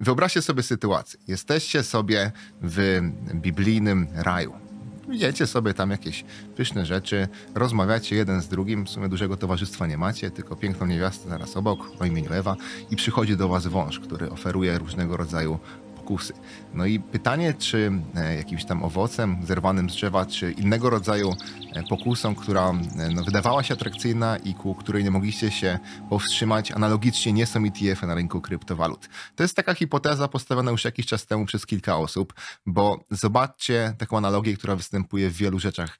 Wyobraźcie sobie sytuację. Jesteście sobie w biblijnym raju. Widzicie sobie tam jakieś pyszne rzeczy, rozmawiacie jeden z drugim, w sumie dużego towarzystwa nie macie, tylko piękną niewiastę zaraz obok, o imieniu Ewa, i przychodzi do was wąż, który oferuje różnego rodzaju no i pytanie, czy e, jakimś tam owocem zerwanym z drzewa, czy innego rodzaju e, pokusą, która e, no, wydawała się atrakcyjna i ku której nie mogliście się powstrzymać, analogicznie nie są ETF -y na rynku kryptowalut. To jest taka hipoteza postawiona już jakiś czas temu przez kilka osób, bo zobaczcie taką analogię, która występuje w wielu rzeczach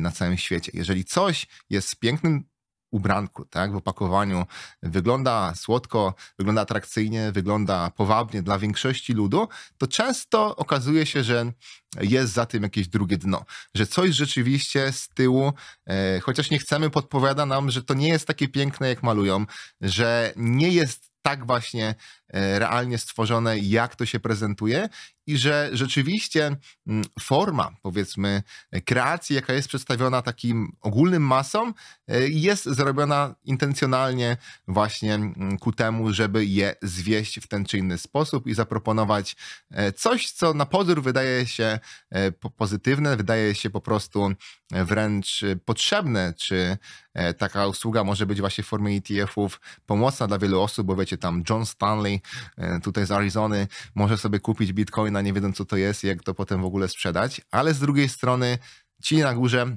na całym świecie. Jeżeli coś jest pięknym ubranku, tak, w opakowaniu. Wygląda słodko, wygląda atrakcyjnie, wygląda powabnie dla większości ludu, to często okazuje się, że jest za tym jakieś drugie dno, że coś rzeczywiście z tyłu, e, chociaż nie chcemy, podpowiada nam, że to nie jest takie piękne, jak malują, że nie jest tak właśnie E, realnie stworzone, jak to się prezentuje i że rzeczywiście mm, forma, powiedzmy, kreacji, jaka jest przedstawiona takim ogólnym masom, e, jest zrobiona intencjonalnie właśnie mm, ku temu, żeby je zwieść w ten czy inny sposób i zaproponować e, coś, co na pozór wydaje się pozytywne, wydaje się po prostu wręcz potrzebne, czy taka usługa może być właśnie w formie ETF-ów pomocna dla wielu osób, bo wiecie, tam John Stanley E, tutaj z Arizony może sobie kupić Bitcoina, nie wiedząc co to jest i jak to potem w ogóle sprzedać, ale z drugiej strony ci na górze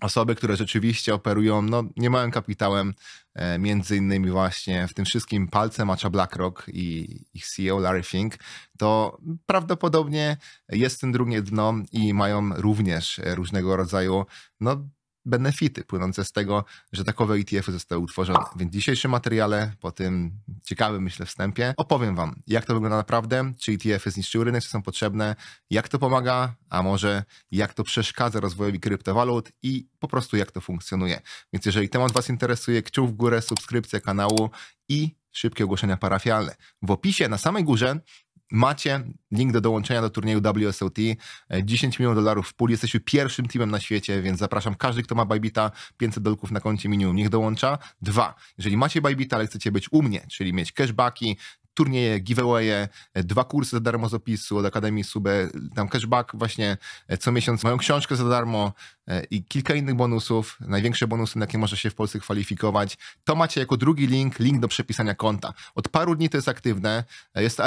osoby, które rzeczywiście operują no, nie mają kapitałem, e, między innymi właśnie w tym wszystkim palce macza BlackRock i ich CEO Larry Fink, to prawdopodobnie jest tym drugie dno i mają również e, różnego rodzaju no, benefity płynące z tego, że takowe ETF-y zostały utworzone. Więc w dzisiejszym materiale, po tym ciekawym, myślę, wstępie, opowiem Wam, jak to wygląda naprawdę, czy ETF-y zniszczyły rynek, czy są potrzebne, jak to pomaga, a może jak to przeszkadza rozwojowi kryptowalut i po prostu jak to funkcjonuje. Więc jeżeli temat Was interesuje, kciuk w górę, subskrypcja kanału i szybkie ogłoszenia parafialne. W opisie na samej górze Macie link do dołączenia do turnieju WSOT. 10 e, milionów dolarów w puli. Jesteśmy pierwszym teamem na świecie, więc zapraszam każdy, kto ma Bybita, 500 dolków na koncie minimum, niech dołącza. Dwa, jeżeli macie Bybita, ale chcecie być u mnie, czyli mieć cashbacki, turnieje, giveawaye, e, dwa kursy za darmo z opisu od Akademii Sube, tam e, cashback właśnie co miesiąc, moją książkę za darmo, E, i kilka innych bonusów, największe bonusy, na jakie można się w Polsce kwalifikować. To macie jako drugi link, link do przepisania konta. Od paru dni to jest aktywne, e, jest to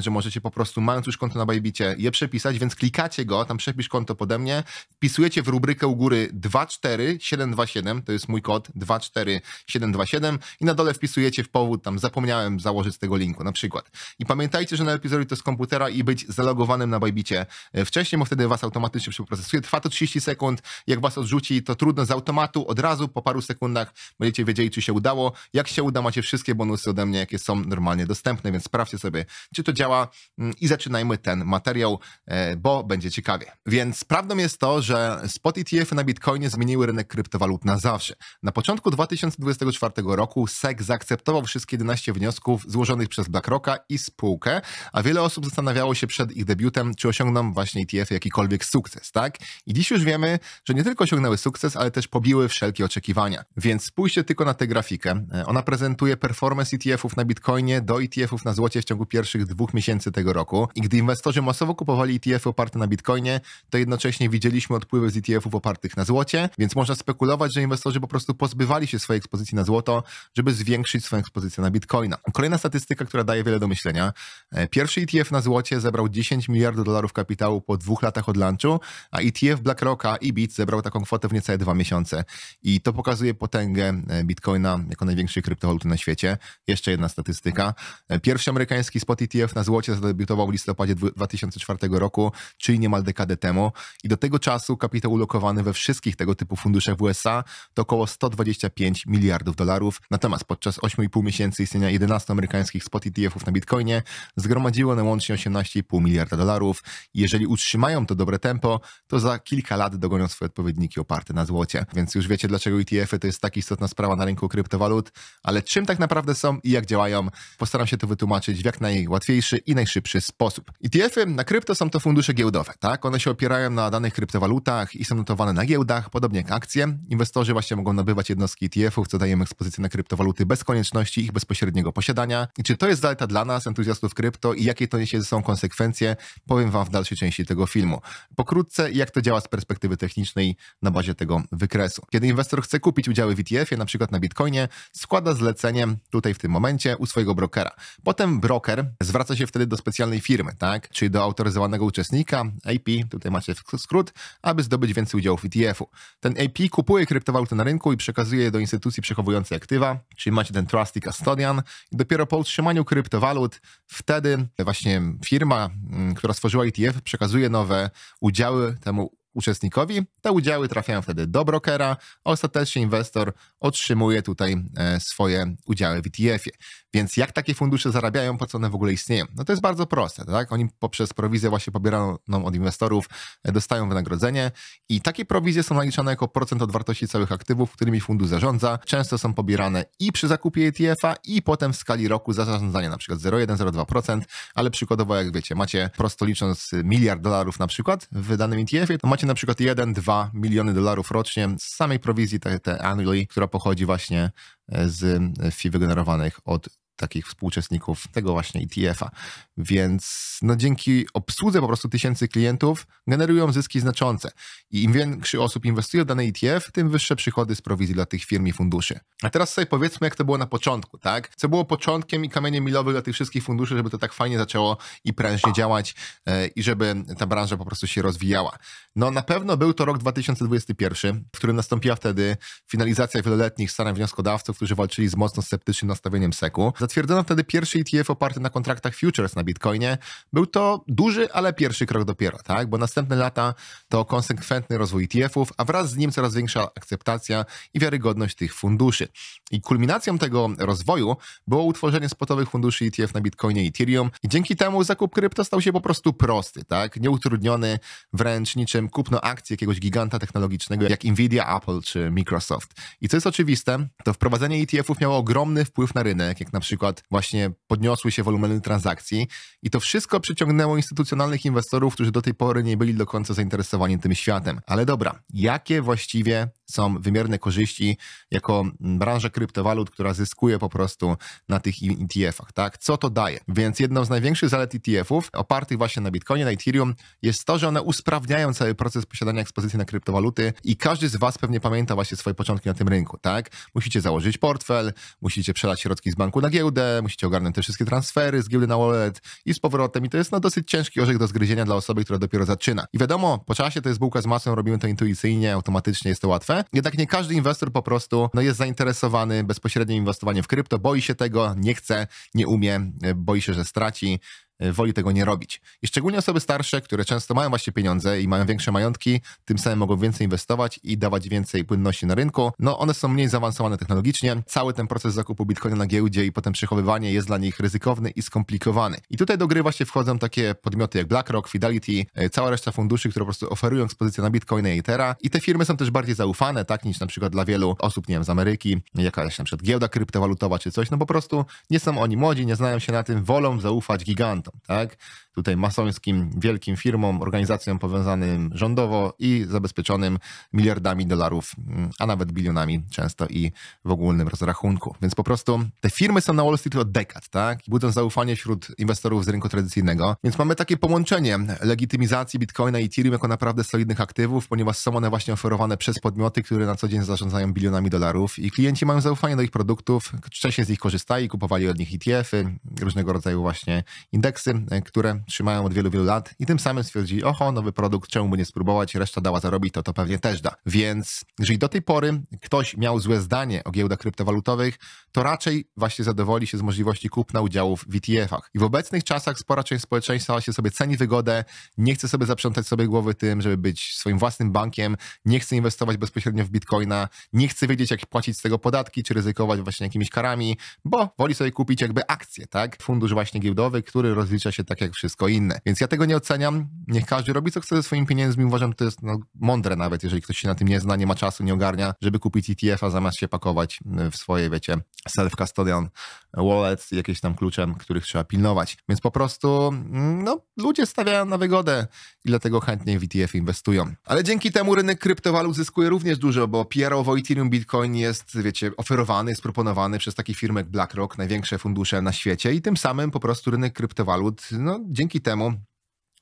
że możecie po prostu, mając już konto na Bajbicie, je przepisać, więc klikacie go, tam przepisz konto pode mnie, wpisujecie w rubrykę u góry 24727, to jest mój kod 24727 i na dole wpisujecie w powód, tam zapomniałem założyć tego linku na przykład. I pamiętajcie, że najlepiej zrobić to z komputera i być zalogowanym na Bajbicie e, wcześniej, bo wtedy was automatycznie przeprocesuje. Trwa to 30 sekund, jak was odrzuci, to trudno z automatu, od razu po paru sekundach będziecie wiedzieli, czy się udało. Jak się uda, macie wszystkie bonusy ode mnie, jakie są normalnie dostępne, więc sprawdźcie sobie, czy to działa mm, i zaczynajmy ten materiał, e, bo będzie ciekawie. Więc prawdą jest to, że spot ETF y na Bitcoinie zmieniły rynek kryptowalut na zawsze. Na początku 2024 roku SEC zaakceptował wszystkie 11 wniosków złożonych przez BlackRocka i spółkę, a wiele osób zastanawiało się przed ich debiutem, czy osiągną właśnie ETF y jakikolwiek sukces, tak? I dziś już wiemy, że nie tylko osiągnęły sukces, ale też pobiły wszelkie oczekiwania. Więc spójrzcie tylko na tę grafikę. E, ona prezentuje performance ETF-ów na Bitcoinie do ETF-ów na złocie w ciągu pierwszych dwóch miesięcy tego roku. I gdy inwestorzy masowo kupowali ETF-y oparte na Bitcoinie, to jednocześnie widzieliśmy odpływy z ETF-ów opartych na złocie, więc można spekulować, że inwestorzy po prostu pozbywali się swojej ekspozycji na złoto, żeby zwiększyć swoją ekspozycję na Bitcoina. Kolejna statystyka, która daje wiele do myślenia. E, pierwszy ETF na złocie zebrał 10 miliardów dolarów kapitału po dwóch latach od lunchu, a ETF BlackRocka i Bits zebrał taką kwotę w niecałe dwa miesiące. I to pokazuje potęgę e, Bitcoina jako największej kryptowaluty na świecie. Jeszcze jedna statystyka. E, pierwszy amerykański spot ETF na złocie zadebiutował w listopadzie 2004 roku, czyli niemal dekadę temu. I do tego czasu kapitał ulokowany we wszystkich tego typu funduszach w USA to około 125 miliardów dolarów. Natomiast podczas 8,5 miesięcy istnienia 11 amerykańskich spot ETF-ów na Bitcoinie zgromadziło one łącznie 18,5 miliarda dolarów. Jeżeli utrzymają to dobre tempo, to za kilka lat dogonią swoje odpowiedniki oparte na złocie. Więc już wiecie, dlaczego ETF-y to jest tak istotna sprawa na rynku kryptowalut, ale czym tak naprawdę są i jak działają, postaram się to wytłumaczyć w jak najłatwiejszy i najszybszy sposób. ETF-y na krypto są to fundusze giełdowe, tak? One się opierają na danych kryptowalutach i są notowane na giełdach, podobnie jak akcje. Inwestorzy właśnie mogą nabywać jednostki ETF-ów, co daje im ekspozycję na kryptowaluty bez konieczności ich bezpośredniego posiadania. I czy to jest zaleta dla nas, entuzjastów krypto i jakie to niesie ze sobą konsekwencje, powiem Wam w dalszej części tego filmu. Pokrótce, jak to działa z perspektywy technicznej na bazie tego wykresu. Kiedy inwestor chce kupić udziały w ETF-ie, na przykład na Bitcoinie, składa zlecenie tutaj w tym momencie u swojego brokera. Potem broker zwraca się wtedy do specjalnej firmy, tak? czyli do autoryzowanego uczestnika, AP, tutaj macie skrót, aby zdobyć więcej udziałów ETF-u. Ten AP kupuje kryptowaluty na rynku i przekazuje je do instytucji przechowującej aktywa, czyli macie ten Trusty Custodian. I dopiero po utrzymaniu kryptowalut wtedy właśnie firma, mm, która stworzyła ETF, przekazuje nowe udziały temu uczestnikowi. Te udziały trafiają wtedy do brokera, ostatecznie inwestor otrzymuje tutaj e, swoje udziały w ETF-ie. Więc jak takie fundusze zarabiają, po co one w ogóle istnieją? No to jest bardzo proste, tak? Oni poprzez prowizję właśnie pobieraną od inwestorów e, dostają wynagrodzenie i takie prowizje są naliczane jako procent od wartości całych aktywów, którymi fundusz zarządza. Często są pobierane i przy zakupie ETF-a i potem w skali roku za zarządzanie, na przykład 0,1-0,2%, ale przykładowo jak wiecie, macie prosto licząc miliard dolarów na przykład w danym ETF-ie, to macie na przykład 1-2 miliony dolarów rocznie z samej prowizji, te, te annually, która pochodzi właśnie e, z e, FI wygenerowanych od takich współuczestników tego właśnie ETF-a. Więc no, dzięki obsłudze po prostu tysięcy klientów generują zyski znaczące. I im większy osób inwestuje w dany ETF, tym wyższe przychody z prowizji dla tych firm i funduszy. A teraz sobie powiedzmy, jak to było na początku, tak? Co było początkiem i kamieniem milowym dla tych wszystkich funduszy, żeby to tak fajnie zaczęło i prężnie działać e, i żeby ta branża po prostu się rozwijała. No na pewno był to rok 2021, w którym nastąpiła wtedy finalizacja wieloletnich starań wnioskodawców, którzy walczyli z mocno sceptycznym nastawieniem SEC-u Zatwierdzono wtedy pierwszy ETF oparty na kontraktach futures na Bitcoinie. Był to duży, ale pierwszy krok dopiero, tak? Bo następne lata to konsekwentny rozwój ETF-ów, a wraz z nim coraz większa akceptacja i wiarygodność tych funduszy. I kulminacją tego rozwoju było utworzenie spotowych funduszy ETF na Bitcoinie i Ethereum. I dzięki temu zakup krypto stał się po prostu prosty, tak? Nieutrudniony wręcz niczym kupno akcji jakiegoś giganta technologicznego jak Nvidia, Apple czy Microsoft. I co jest oczywiste, to wprowadzenie ETF-ów miało ogromny wpływ na rynek, jak na przykład przykład właśnie podniosły się wolumeny transakcji i to wszystko przyciągnęło instytucjonalnych inwestorów, którzy do tej pory nie byli do końca zainteresowani tym światem. Ale dobra, jakie właściwie są wymierne korzyści jako branża kryptowalut, która zyskuje po prostu na tych ETF-ach, tak? Co to daje? Więc jedną z największych zalet ETF-ów opartych właśnie na Bitcoinie, na Ethereum jest to, że one usprawniają cały proces posiadania ekspozycji na kryptowaluty i każdy z Was pewnie pamięta właśnie swoje początki na tym rynku, tak? Musicie założyć portfel, musicie przelać środki z banku na giełdę, giełdę, musicie ogarnąć te wszystkie transfery z giełdy na wallet i z powrotem i to jest no, dosyć ciężki orzech do zgryzienia dla osoby, która dopiero zaczyna. I wiadomo, po czasie to jest bułka z masłem, robimy to intuicyjnie, automatycznie, jest to łatwe. Jednak nie każdy inwestor po prostu no, jest zainteresowany bezpośrednim inwestowaniem w krypto, boi się tego, nie chce, nie umie, boi się, że straci, Y, woli tego nie robić. I szczególnie osoby starsze, które często mają właśnie pieniądze i mają większe majątki, tym samym mogą więcej inwestować i dawać więcej płynności na rynku. No one są mniej zaawansowane technologicznie. Cały ten proces zakupu bitcoina na giełdzie i potem przechowywanie jest dla nich ryzykowny i skomplikowany. I tutaj do gry właśnie wchodzą takie podmioty jak BlackRock, Fidelity, y, cała reszta funduszy, które po prostu oferują ekspozycję na bitcoiny i Ethera. I te firmy są też bardziej zaufane, tak, niż na przykład dla wielu osób, nie wiem, z Ameryki, jakaś na przykład giełda kryptowalutowa czy coś. No po prostu nie są oni młodzi, nie znają się na tym, wolą zaufać gigantom. так? tutaj masońskim wielkim firmom, organizacjom powiązanym rządowo i zabezpieczonym miliardami dolarów, a nawet bilionami często i w ogólnym rozrachunku. Więc po prostu te firmy są na Wall Street od dekad, tak? Budzą zaufanie wśród inwestorów z rynku tradycyjnego. Więc mamy takie połączenie legitymizacji Bitcoina i Ethereum jako naprawdę solidnych aktywów, ponieważ są one właśnie oferowane przez podmioty, które na co dzień zarządzają bilionami dolarów i klienci mają zaufanie do ich produktów, wcześniej z nich korzystali, kupowali od nich ETF-y, różnego rodzaju właśnie indeksy, które trzymają od wielu, wielu lat i tym samym stwierdzili, oho, nowy produkt, czemu by nie spróbować, reszta dała zarobić, to to pewnie też da. Więc jeżeli do tej pory ktoś miał złe zdanie o giełdach kryptowalutowych, to raczej właśnie zadowoli się z możliwości kupna udziałów w ETF-ach. I w obecnych czasach spora część społeczeństwa się sobie ceni wygodę, nie chce sobie zaprzątać sobie głowy tym, żeby być swoim własnym bankiem, nie chce inwestować bezpośrednio w bitcoina, nie chce wiedzieć, jak płacić z tego podatki, czy ryzykować właśnie jakimiś karami, bo woli sobie kupić jakby akcje, tak? Fundusz właśnie giełdowy, który rozlicza się tak jak wszystko wszystko inne. Więc ja tego nie oceniam. Niech każdy robi, co chce ze swoimi pieniędzmi. Uważam, że to jest no, mądre nawet, jeżeli ktoś się na tym nie zna, nie ma czasu, nie ogarnia, żeby kupić ETF-a zamiast się pakować y, w swoje, wiecie, self-custodian wallets, jakieś tam kluczem, których trzeba pilnować. Więc po prostu mm, no, ludzie stawiają na wygodę i dlatego chętnie w ETF inwestują. Ale dzięki temu rynek kryptowalut zyskuje również dużo, bo PR-owo Ethereum Bitcoin jest, wiecie, oferowany, jest proponowany przez takie firmy jak BlackRock, największe fundusze na świecie i tym samym po prostu rynek kryptowalut no, dzięki temu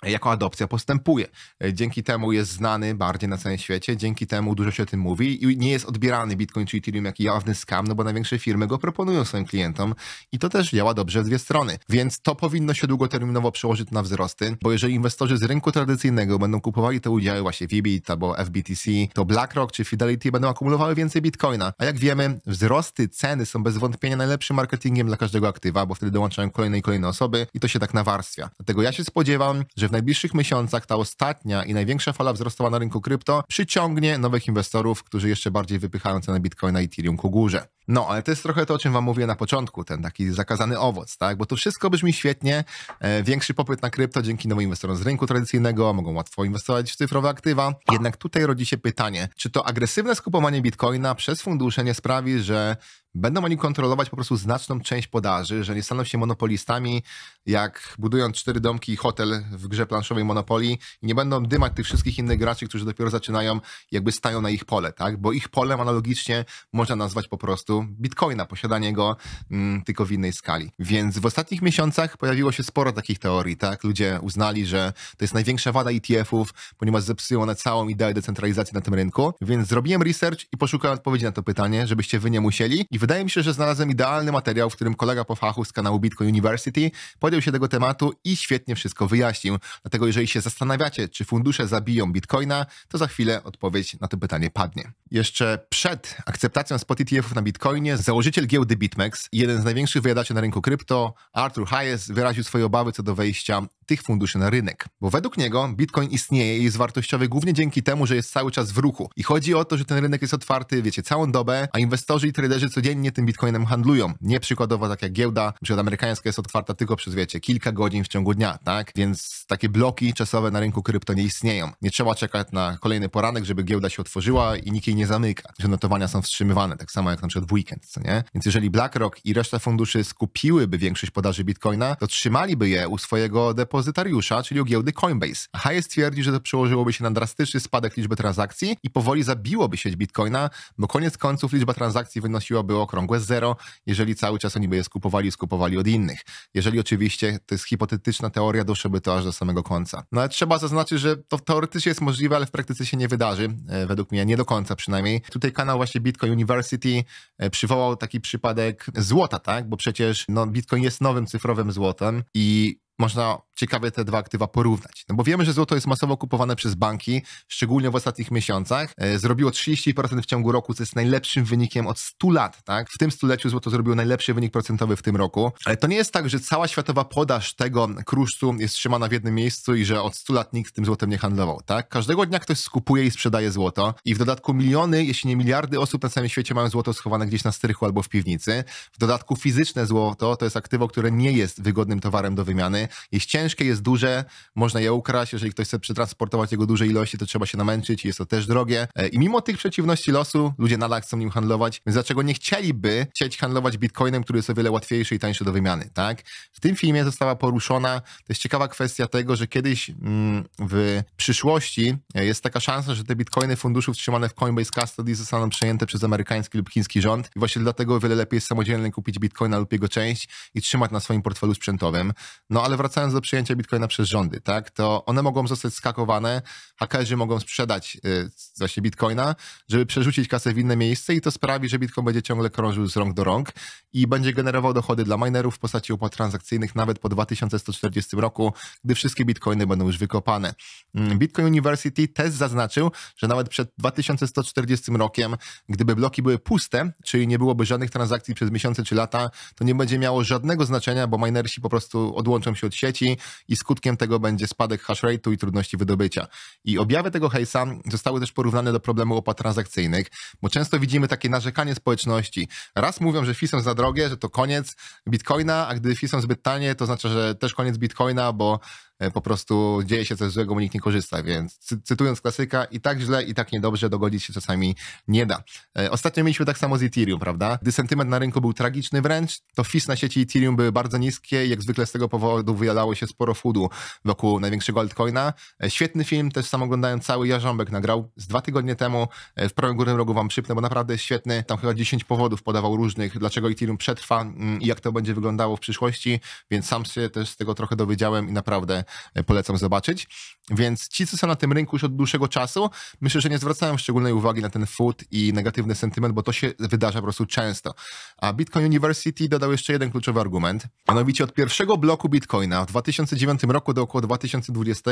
jako adopcja postępuje. E, dzięki temu jest znany bardziej na całym świecie, dzięki temu dużo się o tym mówi i nie jest odbierany Bitcoin czy Ethereum jak jawny skam, no bo największe firmy go proponują swoim klientom i to też działa dobrze w dwie strony. Więc to powinno się długoterminowo przełożyć na wzrosty, bo jeżeli inwestorzy z rynku tradycyjnego będą kupowali te udziały właśnie VBIT albo FBTC, to BlackRock czy Fidelity będą akumulowały więcej Bitcoina. A jak wiemy, wzrosty ceny są bez wątpienia najlepszym marketingiem dla każdego aktywa, bo wtedy dołączają kolejne i kolejne osoby i to się tak nawarstwia. Dlatego ja się spodziewam, że w najbliższych miesiącach ta ostatnia i największa fala wzrostowa na rynku krypto przyciągnie nowych inwestorów, którzy jeszcze bardziej wypychają cenę Bitcoina i Ethereum ku górze. No, ale to jest trochę to, o czym wam mówię na początku, ten taki zakazany owoc, tak? Bo to wszystko brzmi świetnie, e, większy popyt na krypto dzięki nowym inwestorom z rynku tradycyjnego, mogą łatwo inwestować w cyfrowe aktywa. Jednak tutaj rodzi się pytanie, czy to agresywne skupowanie bitcoina przez fundusze nie sprawi, że będą oni kontrolować po prostu znaczną część podaży, że nie staną się monopolistami, jak budując cztery domki i hotel w grze planszowej Monopolii i nie będą dymać tych wszystkich innych graczy, którzy dopiero zaczynają, jakby stają na ich pole, tak? Bo ich polem analogicznie można nazwać po prostu bitcoina, posiadanie go mm, tylko w innej skali. Więc w ostatnich miesiącach pojawiło się sporo takich teorii, tak? Ludzie uznali, że to jest największa wada ETF-ów, ponieważ zepsują one całą ideę decentralizacji na tym rynku. Więc zrobiłem research i poszukałem odpowiedzi na to pytanie, żebyście wy nie musieli. I wydaje mi się, że znalazłem idealny materiał, w którym kolega po fachu z kanału Bitcoin University podjął się tego tematu i świetnie wszystko wyjaśnił. Dlatego jeżeli się zastanawiacie, czy fundusze zabiją bitcoina, to za chwilę odpowiedź na to pytanie padnie. Jeszcze przed akceptacją spot ETF-ów na bitcoin Bitcoinie założyciel giełdy BitMEX, jeden z największych wyjadaczy na rynku krypto, Arthur Hayes, wyraził swoje obawy co do wejścia tych funduszy na rynek. Bo według niego Bitcoin istnieje i jest wartościowy głównie dzięki temu, że jest cały czas w ruchu. I chodzi o to, że ten rynek jest otwarty, wiecie, całą dobę, a inwestorzy i traderzy codziennie tym Bitcoinem handlują. Nie przykładowo tak jak giełda, przykład amerykańska jest otwarta tylko przez, wiecie, kilka godzin w ciągu dnia, tak? Więc takie bloki czasowe na rynku krypto nie istnieją. Nie trzeba czekać na kolejny poranek, żeby giełda się otworzyła i nikt jej nie zamyka, że notowania są wstrzymywane, tak samo jak na przykład w weekend, co nie? Więc jeżeli BlackRock i reszta funduszy skupiłyby większość podaży Bitcoina, to trzymaliby je u swojego depozytu depozytariusza, czyli u giełdy Coinbase. Hayes twierdzi, że to przełożyłoby się na drastyczny spadek liczby transakcji i powoli zabiłoby sieć Bitcoina, bo koniec końców liczba transakcji wynosiłaby okrągłe zero, jeżeli cały czas oni by je skupowali, skupowali od innych. Jeżeli oczywiście, to jest hipotetyczna teoria, doszłoby to aż do samego końca. No ale trzeba zaznaczyć, że to teoretycznie jest możliwe, ale w praktyce się nie wydarzy, e, według mnie nie do końca przynajmniej. Tutaj kanał właśnie Bitcoin University e, przywołał taki przypadek złota, tak? Bo przecież no, Bitcoin jest nowym cyfrowym złotem i można ciekawie te dwa aktywa porównać. No bo wiemy, że złoto jest masowo kupowane przez banki, szczególnie w ostatnich miesiącach. E, zrobiło 30% w ciągu roku, co jest najlepszym wynikiem od 100 lat, tak? W tym stuleciu złoto zrobiło najlepszy wynik procentowy w tym roku. Ale to nie jest tak, że cała światowa podaż tego kruszcu jest trzymana w jednym miejscu i że od 100 lat nikt tym złotem nie handlował, tak? Każdego dnia ktoś skupuje i sprzedaje złoto i w dodatku miliony, jeśli nie miliardy osób na całym świecie mają złoto schowane gdzieś na strychu albo w piwnicy. W dodatku fizyczne złoto to jest aktywo, które nie jest wygodnym towarem do wymiany jest ciężkie, jest duże, można je ukraść, jeżeli ktoś chce przetransportować jego duże ilości, to trzeba się namęczyć, jest to też drogie. E, I mimo tych przeciwności losu, ludzie nadal chcą nim handlować, więc dlaczego nie chcieliby chcieć handlować bitcoinem, który jest o wiele łatwiejszy i tańszy do wymiany, tak? W tym filmie została poruszona, to jest ciekawa kwestia tego, że kiedyś mm, w przyszłości e, jest taka szansa, że te bitcoiny funduszów trzymane w Coinbase Custody zostaną przejęte przez amerykański lub chiński rząd i właśnie dlatego o wiele lepiej jest samodzielnie kupić bitcoina lub jego część i trzymać na swoim portfelu sprzętowym. No ale wracając do przyjęcia bitcoina przez rządy, tak, to one mogą zostać skakowane, hakerzy mogą sprzedać y, właśnie bitcoina, żeby przerzucić kasę w inne miejsce i to sprawi, że bitcoin będzie ciągle krążył z rąk do rąk i będzie generował dochody dla minerów w postaci opłat transakcyjnych nawet po 2140 roku, gdy wszystkie bitcoiny będą już wykopane. Mm, bitcoin University też zaznaczył, że nawet przed 2140 rokiem, gdyby bloki były puste, czyli nie byłoby żadnych transakcji przez miesiące czy lata, to nie będzie miało żadnego znaczenia, bo minersi po prostu odłączą się od sieci i skutkiem tego będzie spadek hash rate'u i trudności wydobycia. I objawy tego hejsa zostały też porównane do problemu opłat transakcyjnych, bo często widzimy takie narzekanie społeczności. Raz mówią, że FI są za drogie, że to koniec Bitcoina, a gdy FI są zbyt tanie, to znaczy, że też koniec Bitcoina, bo E, po prostu dzieje się coś złego, bo nikt nie korzysta, więc cytując klasyka, i tak źle, i tak niedobrze dogodzić się czasami nie da. E, ostatnio mieliśmy tak samo z Ethereum, prawda? Gdy sentyment na rynku był tragiczny wręcz, to FIS na sieci Ethereum były bardzo niskie i jak zwykle z tego powodu wyjadało się sporo foodu wokół największego altcoina. E, świetny film, też sam oglądając cały, Jarząbek nagrał z dwa tygodnie temu. W prawym górnym rogu wam przypnę, bo naprawdę jest świetny. Tam chyba 10 powodów podawał różnych, dlaczego Ethereum przetrwa mm, i jak to będzie wyglądało w przyszłości, więc sam się też z tego trochę dowiedziałem i naprawdę E, polecam zobaczyć. Więc ci, co są na tym rynku już od dłuższego czasu, myślę, że nie zwracają szczególnej uwagi na ten food i negatywny sentyment, bo to się wydarza po prostu często. A Bitcoin University dodał jeszcze jeden kluczowy argument. Mianowicie od pierwszego bloku Bitcoina w 2009 roku do około 2020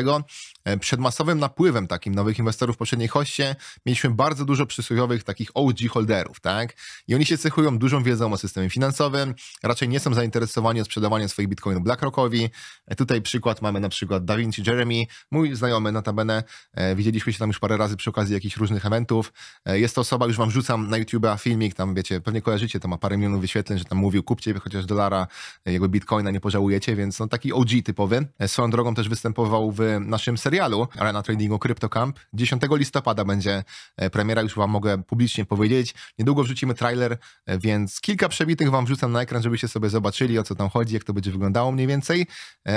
e, przed masowym napływem takim nowych inwestorów w poprzedniej hoście mieliśmy bardzo dużo przysłowiowych takich OG holderów, tak? I oni się cechują dużą wiedzą o systemie finansowym, raczej nie są zainteresowani sprzedawaniem swoich bitcoinów BlackRockowi. E, tutaj przykład mamy na przykład Da Vinci Jeremy, mój znajomy notabene, e, widzieliśmy się tam już parę razy przy okazji jakichś różnych eventów. E, jest to osoba, już wam rzucam na YouTube'a filmik, tam wiecie, pewnie kojarzycie, to ma parę milionów wyświetleń, że tam mówił kupcie chociaż dolara, e, jakby bitcoina nie pożałujecie, więc no taki OG typowy. Swoją drogą też występował w naszym serialu Arena Tradingu CryptoCamp. 10 listopada będzie premiera, już wam mogę publicznie powiedzieć. Niedługo wrzucimy trailer, więc kilka przebitych wam wrzucam na ekran, żebyście sobie zobaczyli o co tam chodzi, jak to będzie wyglądało mniej więcej,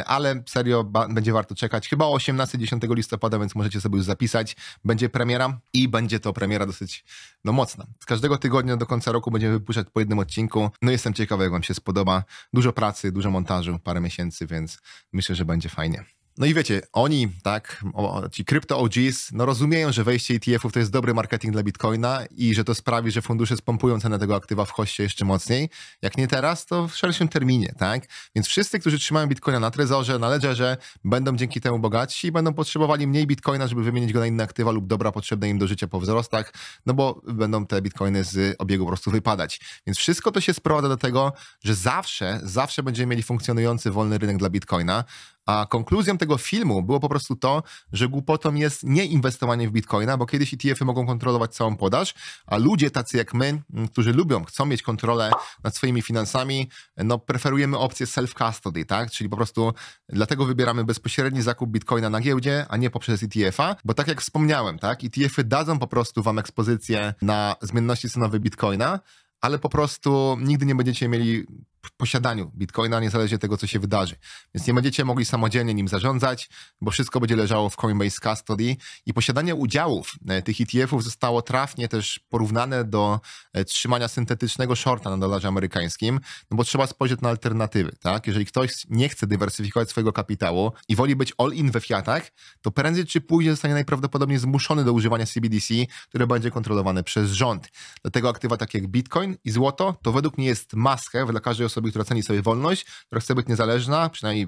ale serio ba, będzie warto czekać. Chyba 18-10 listopada, więc możecie sobie już zapisać. Będzie premiera i będzie to premiera dosyć no, mocna. Z każdego tygodnia do końca roku będziemy wypuszczać po jednym odcinku. No jestem ciekawy, jak wam się spodoba. Dużo pracy, dużo montażu, parę miesięcy, więc myślę, że będzie fajnie. No i wiecie, oni, tak, ci krypto OGs, no rozumieją, że wejście ETF-ów to jest dobry marketing dla Bitcoina i że to sprawi, że fundusze spompują cenę tego aktywa w hoście jeszcze mocniej. Jak nie teraz, to w szerszym terminie, tak? Więc wszyscy, którzy trzymają Bitcoina na trezorze, na ledgerze, będą dzięki temu bogatsi i będą potrzebowali mniej Bitcoina, żeby wymienić go na inne aktywa lub dobra potrzebne im do życia po wzrostach, no bo będą te Bitcoiny z obiegu po prostu wypadać. Więc wszystko to się sprowadza do tego, że zawsze, zawsze będziemy mieli funkcjonujący wolny rynek dla Bitcoina, a konkluzją tego filmu było po prostu to, że głupotą jest nie inwestowanie w bitcoina, bo kiedyś ETF-y mogą kontrolować całą podaż, a ludzie tacy jak my, którzy lubią, chcą mieć kontrolę nad swoimi finansami, no preferujemy opcję self-custody, tak? Czyli po prostu dlatego wybieramy bezpośredni zakup bitcoina na giełdzie, a nie poprzez ETF-a, bo tak jak wspomniałem, tak? ETF-y dadzą po prostu wam ekspozycję na zmienności cenowe bitcoina, ale po prostu nigdy nie będziecie mieli posiadaniu Bitcoina, niezależnie od tego, co się wydarzy. Więc nie będziecie mogli samodzielnie nim zarządzać, bo wszystko będzie leżało w Coinbase Custody i posiadanie udziałów e, tych ETF-ów zostało trafnie też porównane do e, trzymania syntetycznego shorta na dolarze amerykańskim, no bo trzeba spojrzeć na alternatywy, tak? Jeżeli ktoś nie chce dywersyfikować swojego kapitału i woli być all-in we fiatach, to prędzej czy później zostanie najprawdopodobniej zmuszony do używania CBDC, które będzie kontrolowane przez rząd. Dlatego aktywa takie jak Bitcoin i złoto to według mnie jest maskę dla każdej osoby, osobie, która ceni sobie wolność, która chce być niezależna, przynajmniej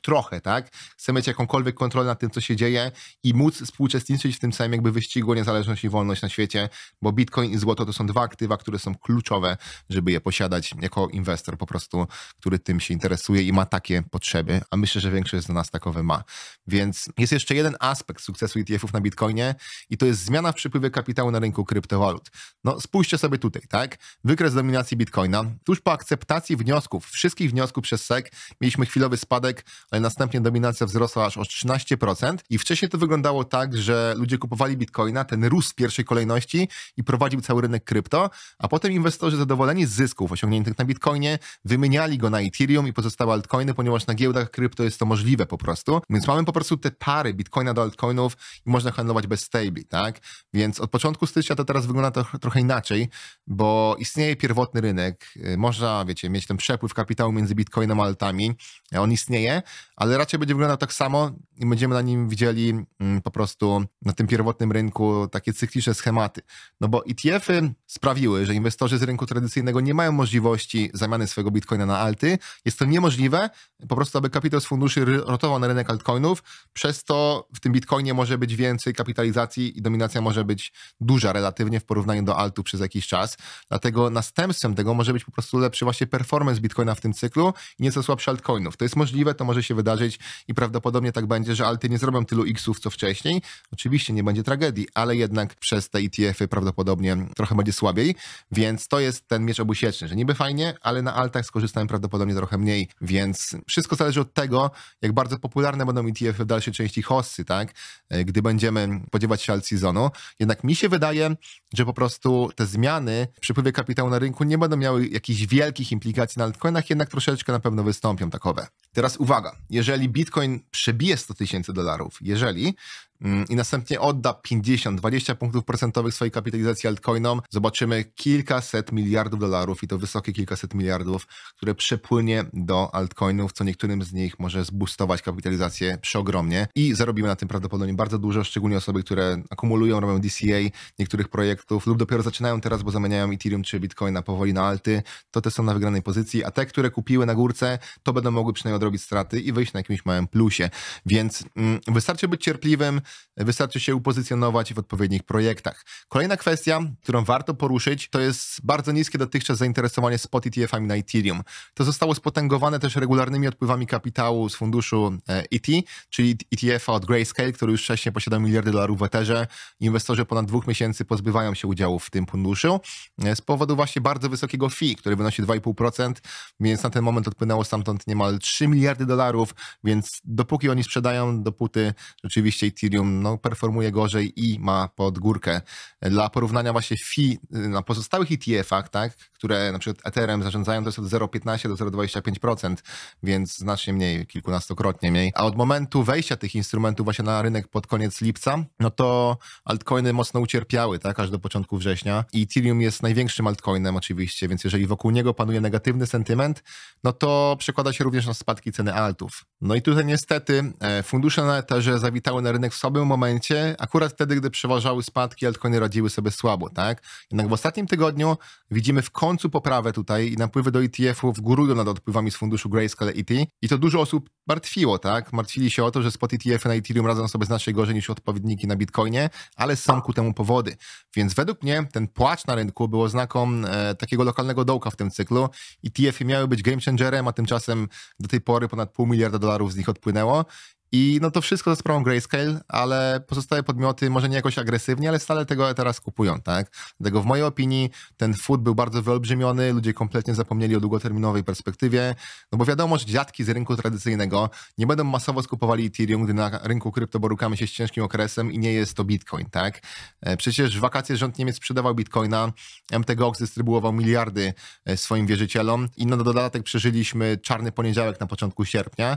trochę, tak? Chcę mieć jakąkolwiek kontrolę nad tym, co się dzieje i móc współuczestniczyć w tym samym jakby wyścigu niezależność i wolność na świecie, bo bitcoin i złoto to są dwa aktywa, które są kluczowe, żeby je posiadać jako inwestor po prostu, który tym się interesuje i ma takie potrzeby, a myślę, że większość z nas takowe ma. Więc jest jeszcze jeden aspekt sukcesu ETF-ów na bitcoinie i to jest zmiana w przepływie kapitału na rynku kryptowalut. No spójrzcie sobie tutaj, tak? Wykres dominacji bitcoina. Tuż po akceptacji wniosków, wszystkich wniosków przez SEC, mieliśmy chwilowy spadek no następnie dominacja wzrosła aż o 13% i wcześniej to wyglądało tak, że ludzie kupowali bitcoina, ten rósł w pierwszej kolejności i prowadził cały rynek krypto, a potem inwestorzy zadowoleni z zysków osiągniętych na bitcoinie wymieniali go na Ethereum i pozostałe altcoiny, ponieważ na giełdach krypto jest to możliwe po prostu. Więc mamy po prostu te pary bitcoina do altcoinów i można handlować bez stable, tak? Więc od początku stycznia to teraz wygląda to trochę inaczej, bo istnieje pierwotny rynek, można, wiecie, mieć ten przepływ kapitału między bitcoinem a altami, on istnieje, ale raczej będzie wyglądał tak samo i będziemy na nim widzieli mm, po prostu na tym pierwotnym rynku takie cykliczne schematy. No bo ETF-y sprawiły, że inwestorzy z rynku tradycyjnego nie mają możliwości zamiany swojego bitcoina na alty. Jest to niemożliwe, po prostu aby kapitał z funduszy rotował na rynek altcoinów, przez to w tym bitcoinie może być więcej kapitalizacji i dominacja może być duża relatywnie w porównaniu do altu przez jakiś czas. Dlatego następstwem tego może być po prostu lepszy właśnie performance bitcoina w tym cyklu i nieco słabszy altcoinów. To jest możliwe, to może się się wydarzyć i prawdopodobnie tak będzie, że alty nie zrobią tylu xów co wcześniej. Oczywiście nie będzie tragedii, ale jednak przez te ETF-y prawdopodobnie trochę będzie słabiej, więc to jest ten miecz obusieczny, że niby fajnie, ale na altach skorzystałem prawdopodobnie trochę mniej, więc wszystko zależy od tego, jak bardzo popularne będą ETF-y w dalszej części hossy, tak? E, gdy będziemy podziewać się alt seasonu. Jednak mi się wydaje, że po prostu te zmiany w przepływie kapitału na rynku nie będą miały jakichś wielkich implikacji na altcoinach, jednak troszeczkę na pewno wystąpią takowe. Teraz uwaga jeżeli Bitcoin przebije 100 tysięcy dolarów, jeżeli, Mm, i następnie odda 50-20 punktów procentowych swojej kapitalizacji altcoinom, zobaczymy kilkaset miliardów dolarów i to wysokie kilkaset miliardów, które przepłynie do altcoinów, co niektórym z nich może zbustować kapitalizację przeogromnie i zarobimy na tym prawdopodobnie bardzo dużo, szczególnie osoby, które akumulują, robią DCA niektórych projektów lub dopiero zaczynają teraz, bo zamieniają Ethereum czy Bitcoina powoli na alty, to te są na wygranej pozycji, a te, które kupiły na górce, to będą mogły przynajmniej odrobić straty i wyjść na jakimś małym plusie. Więc mm, wystarczy być cierpliwym, Wystarczy się upozycjonować w odpowiednich projektach. Kolejna kwestia, którą warto poruszyć, to jest bardzo niskie dotychczas zainteresowanie spot ETF-ami na Ethereum. To zostało spotęgowane też regularnymi odpływami kapitału z funduszu ET, e czyli ETF-a od Grayscale, który już wcześniej posiadał miliardy dolarów w Etherze. Inwestorzy ponad dwóch miesięcy pozbywają się udziału w tym funduszu e, z powodu właśnie bardzo wysokiego fee, który wynosi 2,5%, więc na ten moment odpłynęło stamtąd niemal 3 miliardy dolarów, więc dopóki oni sprzedają, dopóty rzeczywiście Ethereum no, performuje gorzej i ma pod górkę. Dla porównania właśnie FI y, na pozostałych ETF-ach, tak, które na przykład Etherem zarządzają, to jest od 0,15 do 0,25%, więc znacznie mniej, kilkunastokrotnie mniej. A od momentu wejścia tych instrumentów właśnie na rynek pod koniec lipca, no to altcoiny mocno ucierpiały, tak, aż do początku września. I Ethereum jest największym altcoinem oczywiście, więc jeżeli wokół niego panuje negatywny sentyment, no to przekłada się również na spadki ceny altów. No i tutaj niestety e, fundusze na Etherze zawitały na rynek w słabym momencie, akurat wtedy, gdy przeważały spadki, altcoiny radziły sobie słabo, tak? Jednak w ostatnim tygodniu widzimy w końcu poprawę tutaj i napływy do ETF-ów górują nad odpływami z funduszu Grayscale ET i to dużo osób martwiło, tak? Martwili się o to, że spot e ETF-y na Ethereum radzą sobie znacznie gorzej niż odpowiedniki na Bitcoinie, ale są ku temu powody. Więc według mnie ten płacz na rynku był oznaką e, takiego lokalnego dołka w tym cyklu. ETF-y miały być game changerem, a tymczasem do tej pory ponad pół miliarda dolarów z nich odpłynęło i no to wszystko za sprawą Grayscale, ale pozostałe podmioty może nie jakoś agresywnie, ale stale tego teraz kupują, tak? Dlatego w mojej opinii ten food był bardzo wyolbrzymiony, ludzie kompletnie zapomnieli o długoterminowej perspektywie, no bo wiadomo, że dziadki z rynku tradycyjnego nie będą masowo skupowali Ethereum, gdy na rynku krypto borukamy się z ciężkim okresem i nie jest to Bitcoin, tak? E, przecież w wakacje rząd Niemiec sprzedawał Bitcoina, MTGOX dystrybuował miliardy e, swoim wierzycielom i no na dodatek przeżyliśmy czarny poniedziałek na początku sierpnia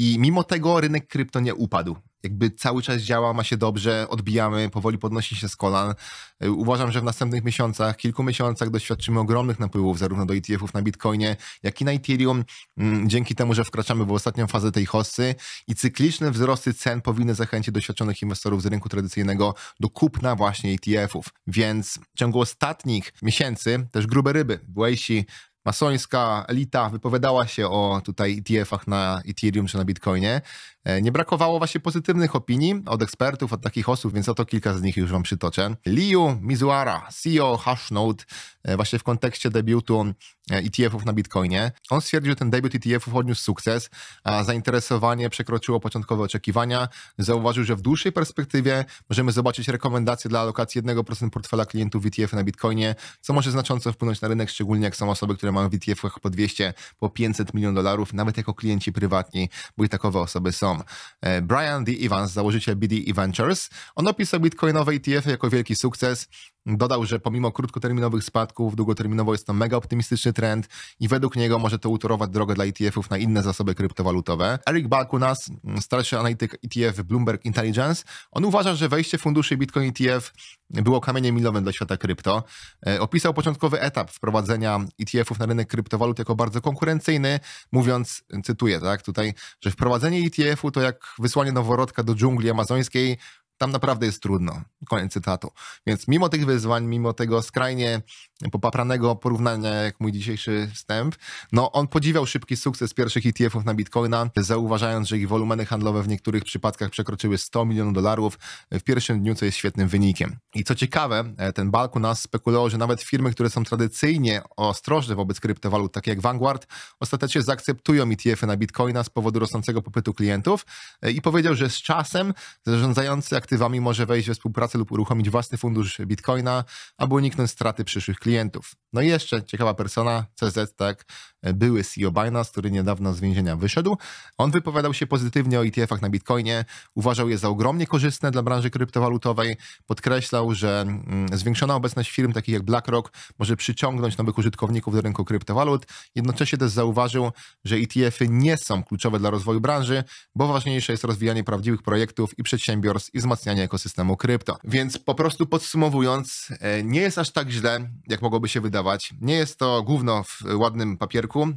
i mimo tego rynek krypto nie upadł. Jakby cały czas działa, ma się dobrze, odbijamy, powoli podnosi się z kolan. Uważam, że w następnych miesiącach, kilku miesiącach doświadczymy ogromnych napływów zarówno do ETF-ów na Bitcoinie, jak i na Ethereum, mm, dzięki temu, że wkraczamy w ostatnią fazę tej hossy i cykliczne wzrosty cen powinny zachęcić doświadczonych inwestorów z rynku tradycyjnego do kupna właśnie ETF-ów. Więc w ciągu ostatnich miesięcy też grube ryby, Buesi, masońska elita wypowiadała się o tutaj ETF-ach na Ethereum czy na Bitcoinie. E, nie brakowało właśnie pozytywnych opinii od ekspertów, od takich osób, więc oto kilka z nich już wam przytoczę. Liu Mizuara, CEO Hashnode, e, właśnie w kontekście debiutu ETF-ów e na Bitcoinie. On stwierdził, że ten debiut ETF-ów odniósł sukces, a zainteresowanie przekroczyło początkowe oczekiwania. Zauważył, że w dłuższej perspektywie możemy zobaczyć rekomendacje dla alokacji 1% portfela klientów ETF na Bitcoinie, co może znacząco wpłynąć na rynek, szczególnie jak są osoby, które mają w ETF-ach po 200, po 500 milionów dolarów, nawet jako klienci prywatni, bo i takowe osoby są. E, Brian D. Evans, założyciel BD Ventures, on opisał bitcoinowe ETF jako wielki sukces. Dodał, że pomimo krótkoterminowych spadków, długoterminowo jest to mega optymistyczny trend i według niego może to utorować drogę dla ETF-ów na inne zasoby kryptowalutowe. Eric Balkunas, mm, starszy analityk ETF Bloomberg Intelligence, on uważa, że wejście funduszy Bitcoin ETF było kamieniem milowym dla świata krypto. E, opisał początkowy etap wprowadzenia ETF-ów na rynek kryptowalut jako bardzo konkurencyjny, mówiąc, cytuję, tak, tutaj, że wprowadzenie ETF-u to jak wysłanie noworodka do dżungli amazońskiej, tam naprawdę jest trudno. Koniec cytatu. Więc mimo tych wyzwań, mimo tego skrajnie popapranego porównania, jak mój dzisiejszy wstęp, no on podziwiał szybki sukces pierwszych ETF-ów na Bitcoina, zauważając, że ich wolumeny handlowe w niektórych przypadkach przekroczyły 100 milionów dolarów w pierwszym dniu, co jest świetnym wynikiem. I co ciekawe, ten balk u nas spekulował, że nawet firmy, które są tradycyjnie ostrożne wobec kryptowalut, takie jak Vanguard, ostatecznie zaakceptują ETF-y na Bitcoina z powodu rosnącego popytu klientów e, i powiedział, że z czasem zarządzający aktywami może wejść we współpracę lub uruchomić własny fundusz Bitcoina, aby uniknąć straty przyszłych klientów. No i jeszcze ciekawa persona, CZ, tak, były CEO Binance, który niedawno z więzienia wyszedł. On wypowiadał się pozytywnie o ETF-ach na Bitcoinie, uważał je za ogromnie korzystne dla branży kryptowalutowej, podkreślał, że mm, zwiększona obecność firm takich jak BlackRock może przyciągnąć nowych użytkowników do rynku kryptowalut. Jednocześnie też zauważył, że ETF-y nie są kluczowe dla rozwoju branży, bo ważniejsze jest rozwijanie prawdziwych projektów i przedsiębiorstw i wzmacnianie wzmacnianie ekosystemu krypto. Więc po prostu podsumowując, e, nie jest aż tak źle, jak mogłoby się wydawać. Nie jest to główno w ładnym papierku,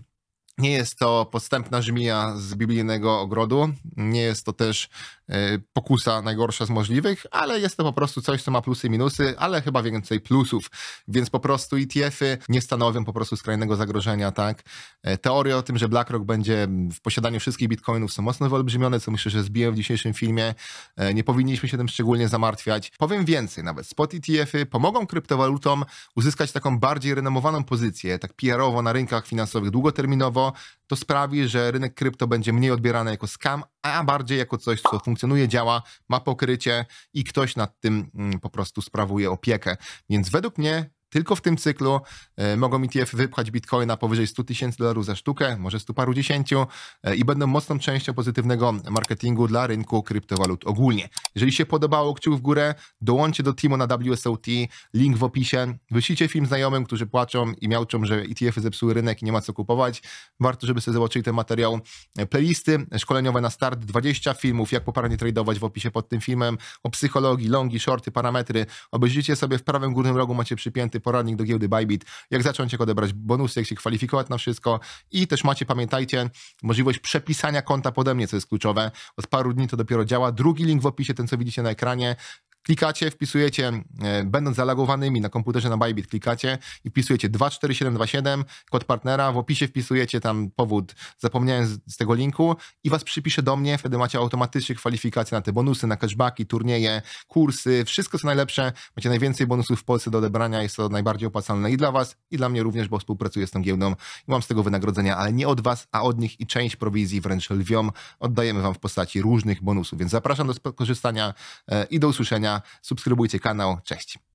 nie jest to podstępna żmija z biblijnego ogrodu, nie jest to też e, pokusa najgorsza z możliwych, ale jest to po prostu coś, co ma plusy i minusy, ale chyba więcej plusów. Więc po prostu ETF-y nie stanowią po prostu skrajnego zagrożenia, tak? E, teorie o tym, że BlackRock będzie w posiadaniu wszystkich bitcoinów są mocno wyolbrzymione, co myślę, że zbiję w dzisiejszym filmie. E, nie powinniśmy się tym szczególnie zamartwiać. Powiem więcej, nawet spot ETF-y pomogą kryptowalutom uzyskać taką bardziej renomowaną pozycję, tak PR-owo na rynkach finansowych długoterminowo, bo to sprawi, że rynek krypto będzie mniej odbierany jako scam, a bardziej jako coś, co funkcjonuje, działa, ma pokrycie i ktoś nad tym mm, po prostu sprawuje opiekę. Więc według mnie tylko w tym cyklu e, mogą ETF wypchać bitcoina powyżej 100 tysięcy dolarów za sztukę, może 100 paru dziesięciu e, i będą mocną częścią pozytywnego marketingu dla rynku kryptowalut ogólnie. Jeżeli się podobało, kciuk w górę, dołączcie do Timo na WSOT, link w opisie. Wyślijcie film znajomym, którzy płaczą i miałczą, że ETF-y zepsuły rynek i nie ma co kupować. Warto, żeby sobie zobaczyli ten materiał. E, playlisty szkoleniowe na start, 20 filmów, jak poprawnie tradować w opisie pod tym filmem, o psychologii, longi, shorty, parametry. Obejrzyjcie sobie w prawym górnym rogu macie przypięty poradnik do giełdy Bybit, jak zacząć, jak odebrać bonusy, jak się kwalifikować na wszystko i też macie, pamiętajcie, możliwość przepisania konta pode mnie, co jest kluczowe. Od paru dni to dopiero działa. Drugi link w opisie, ten co widzicie na ekranie. Klikacie, wpisujecie, e, będąc zalogowanymi na komputerze na Bybit, klikacie i wpisujecie 24727, kod partnera, w opisie wpisujecie tam powód, zapomniałem z, z tego linku i was przypisze do mnie, wtedy macie automatycznie kwalifikacje na te bonusy, na cashbacki, turnieje, kursy, wszystko co najlepsze, macie najwięcej bonusów w Polsce do odebrania, jest to najbardziej opłacalne i dla was, i dla mnie również, bo współpracuję z tą giełdą i mam z tego wynagrodzenia, ale nie od was, a od nich i część prowizji wręcz lwiom oddajemy wam w postaci różnych bonusów, więc zapraszam do korzystania e, i do usłyszenia subskrybujcie kanał, cześć.